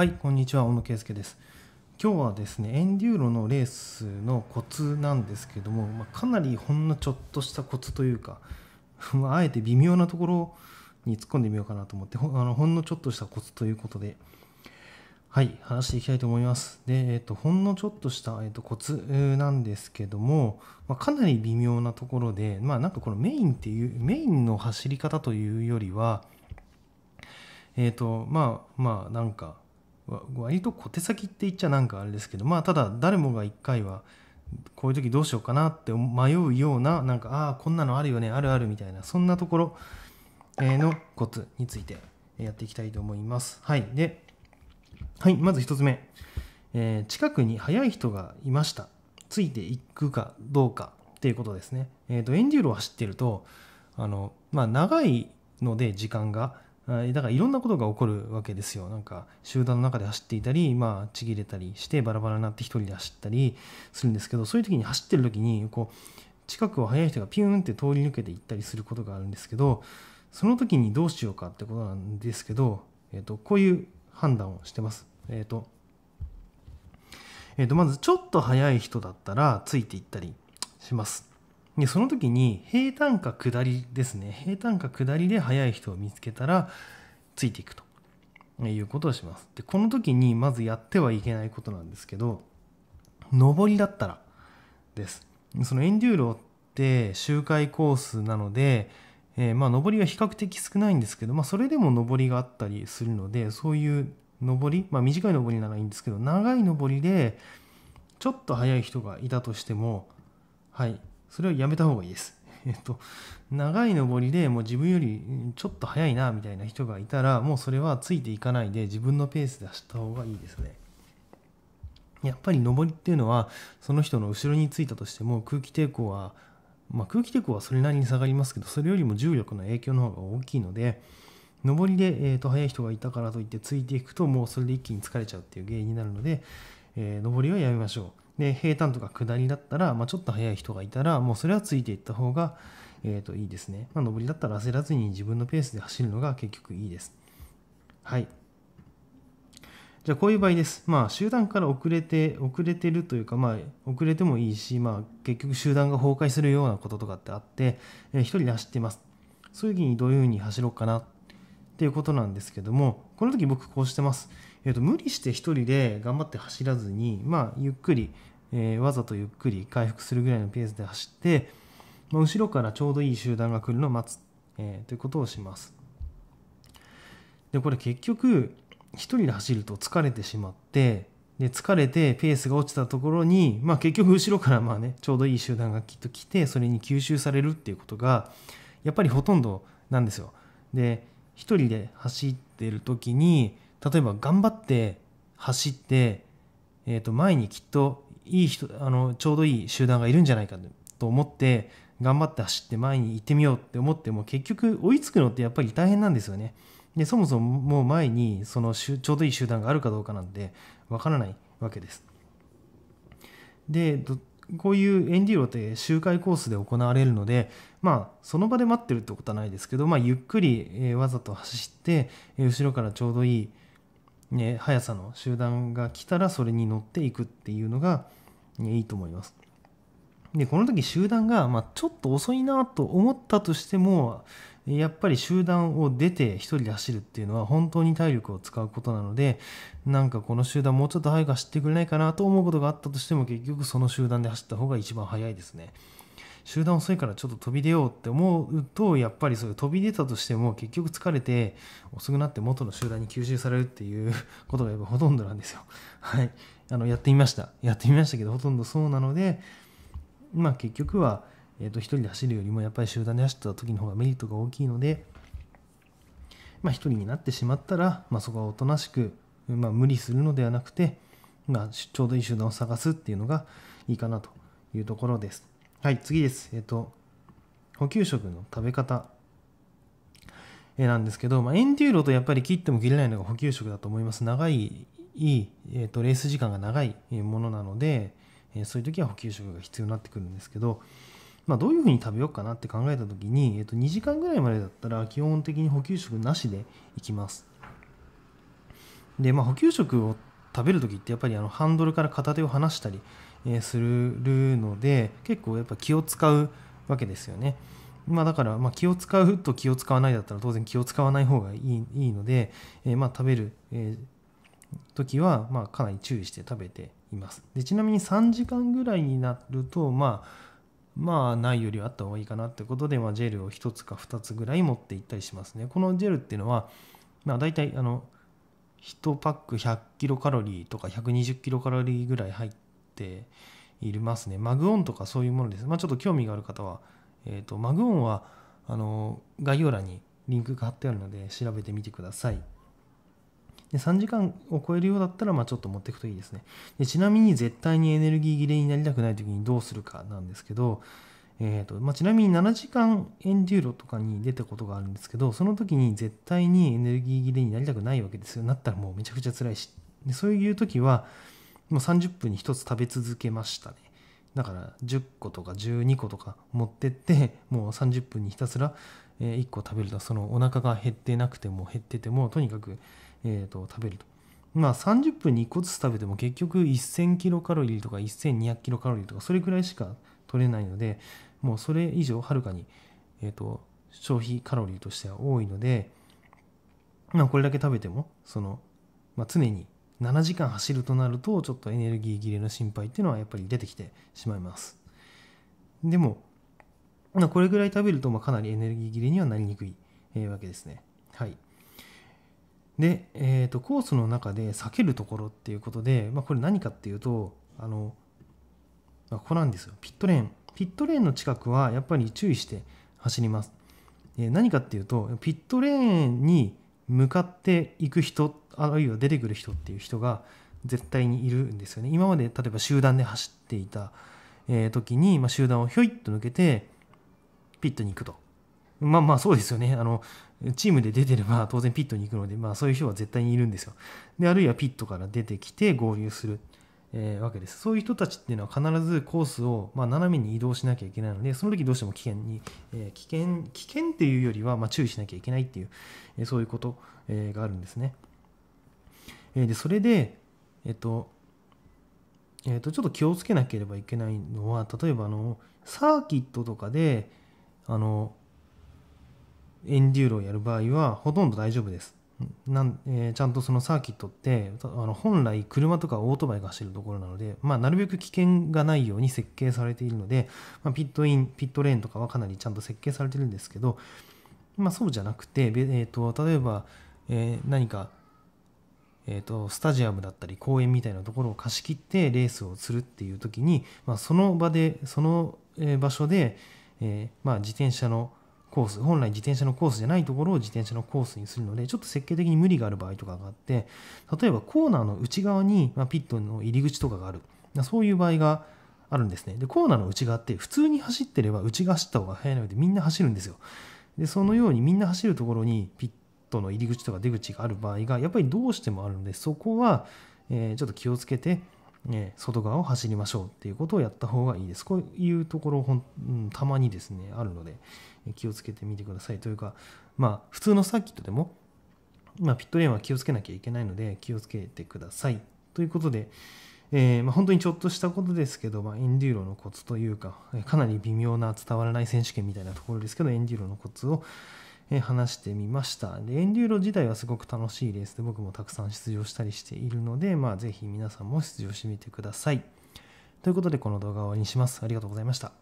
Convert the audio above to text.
はいこんにちは小野圭介です今日はですねエンデューロのレースのコツなんですけども、まあ、かなりほんのちょっとしたコツというか、まあ、あえて微妙なところに突っ込んでみようかなと思ってほあのほんのちょっとしたコツということではい話していきたいと思いますで、えっと、ほんのちょっとした、えっと、コツなんですけども、まあ、かなり微妙なところでまあなんかこのメインっていうメインの走り方というよりはえっ、とまあまあなんか割と小手先って言っちゃなんかあれですけどまあただ誰もが一回はこういう時どうしようかなって迷うようななんかああこんなのあるよねあるあるみたいなそんなところのコツについてやっていきたいと思います。はい。で、はい、まず1つ目。えー、近くに速い人がいました。ついていくかどうかっていうことですね。えっ、ー、と、エンデューロを走ってると、あの、まあ、長いので時間が、だからいろんなことが起こるわけですよ。なんか集団の中で走っていたり、まあ、ちぎれたりしてバラバラになって1人で走ったりするんですけどそういう時に走ってる時にこう近くを速い人がピューンって通り抜けていったりすることがあるんですけどその時にどうしようかってことなんですけど、えーと、こういう判断をしてます。えっ、ー、とえー、とまずちょっと速い人だったらついていったりします。でその時に平坦か下りですね平坦か下りで速い人を見つけたらついていくということをしますでこの時にまずやってはいけないことなんですけど上りだったらですそのエンデューロって周回コースなので、えまあ上りは比較的少ないんですけど、まあ、それでも上りがあったりするのでそういう上り、まあ、短い上りならいいんですけど長い上りでちょっと速い人がいたとしてもはいそれはやめた方がいいです。えっと、長い登りでもう自分よりちょっと速いなみたいな人がいたらもうそれはついていかないで自分のペースで走った方がいいですね。やっぱり登りっていうのはその人の後ろについたとしても空気抵抗は、まあ、空気抵抗はそれなりに下がりますけどそれよりも重力の影響の方が大きいので上りで、えー、と速い人がいたからといってついていくともうそれで一気に疲れちゃうっていう原因になるので、えー、上りはやめましょう。で平坦とか下りだったら、まあ、ちょっと速い人がいたらもうそれはついていった方が、えー、といいですね、まあ、上りだったら焦らずに自分のペースで走るのが結局いいですはいじゃあこういう場合です。まあ集団から遅れて、遅れてるというか、まあ遅れてもいいし、まあ結局集団が崩壊するようなこととかってあって、えー、一人で走ってます。そういう時にどういうふうに走ろうかなっていうことなんですけども、この時僕こうしてます。えーと、と無理して1人で頑張って走らずに、まあ、ゆっくり、えー、わざとゆっくり回復するぐらいのペースで走って、まあ、後ろからちょうどいい集団が来るのを待つ、えー、ということをします。でこれ結局1人で走ると疲れてしまってで疲れてペースが落ちたところに、まあ、結局後ろからまあ、ね、ちょうどいい集団がきっと来てそれに吸収されるっていうことがやっぱりほとんどなんですよ。で1人で走ってる時に例えば頑張って走って、えー、と前にきっといい人あのちょうどいい集団がいるんじゃないかと思って頑張って走って前に行ってみようって思っても結局追いつくのってやっぱり大変なんですよね。でそもそももう前にそのちょうどいい集団があるかどうかなんてわからないわけです。でこういうエンデューロって周回コースで行われるので、まあ、その場で待ってるってことはないですけど、まあ、ゆっくり、えー、わざと走って、えー、後ろからちょうどいい、ね、速さの集団が来たらそれに乗っていくっていうのが、いいと思います。でこの時集団が、まあ、ちょっと遅いなと思ったとしてもやっぱり集団を出て1人で走るっていうのは本当に体力を使うことなのでなんかこの集団もうちょっと早く走ってくれないかなと思うことがあったとしても結局その集団で走った方が一番早いですね。集団遅いからちょっと飛び出ようって思うとやっぱりそういう飛び出たとしても結局疲れて遅くなって元の集団に吸収されるっていうことがやっぱほとんどなんですよ。はい、あのやってみましたやってみましたけどほとんどそうなのでまあ結局は、えー、と1人で走るよりもやっぱり集団で走った時の方がメリットが大きいので、まあ、1人になってしまったら、まあ、そこはおとなしく、まあ、無理するのではなくて、まあ、ちょうどいい集団を探すっていうのがいいかなというところです。はい、次です。えっ、と、補給食の食べ方、えなんですけど、まあ、エンデューロとやっぱり切っても切れないのが補給食だと思います。長い、いいえーと、レース時間が長いものなので、えー、そういう時は補給食が必要になってくるんですけど、まあ、どういうふうに食べようかなって考えた時に、えーと、と2時間ぐらいまでだったら基本的に補給食なしでいきます。で、まあ、補給食を食べる時ってやっぱりあのハンドルから片手を離したりするので結構やっぱ気を使うわけですよね。まあ、だから、ま気を使うと気を使わないだったら当然気を使わない方がいいいいので、えま食べる、え時は、まかなり注意して食べています。でちなみに3時間ぐらいになると、まあ、まあないよりはあった方がいいかなってことで、まジェルを1つか2つぐらい持っていったりしますね。このジェルっていうのは、まあ、大体あの1パック100キロカロリーとか120キロカロリーぐらい入ってっていますね。マグオンとかそういうものです。まあ、ちょっと興味がある方は、えーと、とマグオンはあの概要欄にリンクが貼ってあるので調べてみてください。で3時間を超えるようだったら、まあ、ちょっと持っていくといいですねで。ちなみに絶対にエネルギー切れになりたくない時にどうするかなんですけど、えーとまあ、ちなみに7時間エンデューロとかに出たことがあるんですけど、その時に絶対にエネルギー切れになりたくないわけですよ。なったらもうめちゃくちゃ辛いし。でそういう時は、もう30分に1つ食べ続けましたねだから10個とか12個とか持ってってもう30分にひたすら1個食べるとそのお腹が減ってなくても減っててもとにかくえと食べるとまあ30分に1個ずつ食べても結局1000キロカロリーとか1200キロカロリーとかそれくらいしか取れないのでもうそれ以上はるかにえっと消費カロリーとしては多いのでまあこれだけ食べてもそのまあ常に7時間走るとなるとちょっとエネルギー切れの心配っていうのはやっぱり出てきてしまいますでもこれぐらい食べるとまかなりエネルギー切れにはなりにくい、えわけですねはいで、えー、とコースの中で避けるところっていうことで、まあ、これ何かっていうとあの、まあ、ここなんですよピットレーンピットレーンの近くはやっぱり注意して走ります、え何かっていうとピットレーンに向かっていく人あるいは出てくる人っていう人が絶対にいるんですよね今まで例えば集団で走っていた、え時に、まあ、集団をひょいっと抜けてピットに行くとまあまあそうですよねあのチームで出てれば当然ピットに行くので、まあ、そういう人は絶対にいるんですよであるいはピットから出てきて合流するえー、わけですそういう人たちっていうのは必ずコースを、まあ、斜めに移動しなきゃいけないのでその時どうしても危険に、えー、危険危険っていうよりは、まあ、注意しなきゃいけないっていう、えー、そういうこと、えがあるんですね、えでそれでえっと、えっと、ちょっと気をつけなければいけないのは例えばあのサーキットとかであのエンデューロをやる場合はほとんど大丈夫ですなん、えー、ちゃんとそのサーキットってあの本来車とかオートバイが走るところなので、まあ、なるべく危険がないように設計されているので、まあ、ピットインピットレーンとかはかなりちゃんと設計されてるんですけど、まあ、そうじゃなくて、えーと、例えば、えー、何か、えーと、とスタジアムだったり公園みたいなところを貸し切ってレースをするっていう時に、まあ、その場でその場所で、えー、まあ、自転車のコース、本来自転車のコースじゃないところを自転車のコースにするので、ちょっと設計的に無理がある場合とかがあって、例えばコーナーの内側に、まピットの入り口とかがある、そういう場合があるんですね。で、コーナーの内側って普通に走ってれば内側走った方が速いのでみんな走るんですよ。で、そのようにみんな走るところにピットの入り口とか出口がある場合がやっぱりどうしてもあるので、そこは、えちょっと気をつけて、え外側を走りましょうっていうことをやった方がいいです。こういうところほん、うん、たまにですね、あるので、気をつけてみてください。というか、まあ、普通のサーキットでも、まあ、ピットレーンは気をつけなきゃいけないので、気をつけてください。ということで、えー、まあ、本当にちょっとしたことですけど、まあ、エンデューロのコツというか、かなり微妙な伝わらない選手権みたいなところですけど、エンデューロのコツを、話してみました。で、エンデューロ自体はすごく楽しいレースで、僕もたくさん出場したりしているので、まあ、ぜひ皆さんも出場してみてください。ということで、この動画を終わりにします。ありがとうございました。